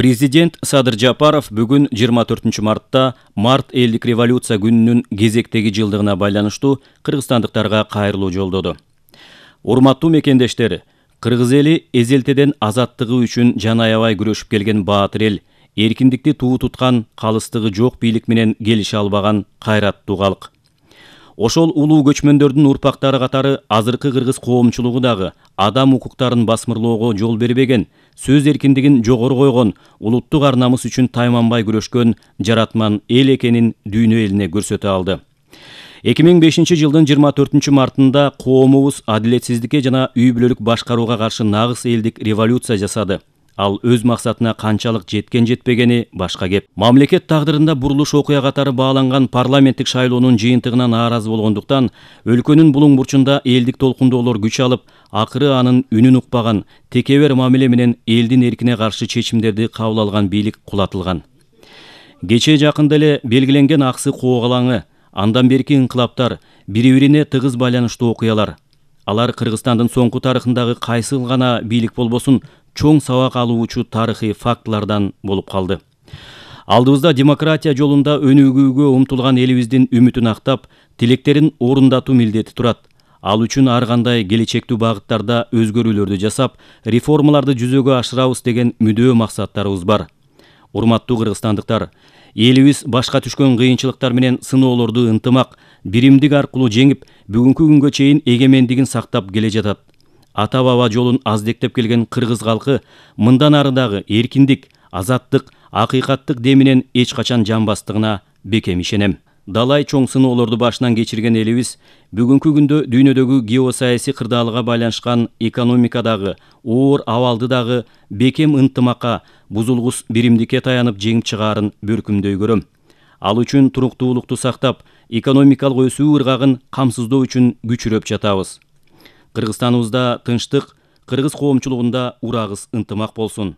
президент садыр жапаров бүгін 24 мартта март элдик революция күнүнүн кезектеги жылдыгына байланыштуу кыргызстандыктарга кайрылуу жолдоду урматтуу мекендештер кыргыз эли эзелтеден азаттыгы үчүн жан аябай күрөшүп келген баатыр эл эркиндикти туу туткан калыстыгы жок бийлик менен келише албаган кайраттуу калк ошол улуу көчмөндөрдүн урпактары катары азыркы кыргыз коомчулугу дагы адам укуктарын басмырлоого жол бербеген сөз эркиндигин жогору койгон улуттук ар намыс үчүн тайманбай күрөшкөн жаратман эл экенин дүйнө элине көрсөтө алды эки миң бешинчи жылдын жыйырма төртүнчү мартында коомубуз адилетсиздикке жана үй бүлөлүк башкарууга каршы нагыз элдик революция жасады ал өз мақсатына қаншалық жеткен жетпегені башқа кеп мамлекет тағдырында бурулуш окуя катары бааланган парламенттик шайлоонун жыйынтыгына нааразы болгондуктан өлкөнүн булуң бурчунда элдик толкундоолор күч алып акыры анын үнүн укпаган текебер мамиле менен элдин эркине каршы чечимдерди кабыл алган бийлик кулатылган кечээ жакында эле белгиленген аксы коогалаңы андан берки инкылаптар бири бирине тыгыз байланыштуу окуялар алар кыргызстандын соңку тарыхындагы кайсыл гана бийлик болбосун чоң сабак алуучу тарыхый фактылардан болуп калды алдыбызда демократия жолунда өнүгүүгө умтулган элибиздин үмүтүн актап тилектерин орундатуу милдети турат ал үчүн ар кандай келечектүү багыттарда өзгөрүүлөрдү жасап реформаларды жүзөгө ашырабыз деген мүдөө максаттарыбыз бар урматтуу кыргызстандыктар элибиз башка түшкөн кыйынчылыктар менен сыноолорду ынтымак биримдик аркылуу жеңип бүгүнкү күнгө чейин эгемендигин сактап келе жатат ата баба жолын аздектеп келген кыргыз калкы мындан эркиндик азаттык акыйкаттык деминен эч качан жанбастыгына бекем ишенем далай чоң сыноолорду башынан кечирген элибиз бүгүнкү күндө дүйнөдөгү геосаясий кырдаалга байланышкан экономикадагы оор абалды дагы бекем ынтымакка бузулгус биримдикке таянып жеңип чыгаарын бөркүмдөй көрөм ал үчүн туруктуулукту сактап экономикалык өсүү ыргагын камсыздоо үчүн күчүрөп жатабыз кыргызстаныбызда тынчтык кыргыз коомчулугунда урагыз ынтымак болсун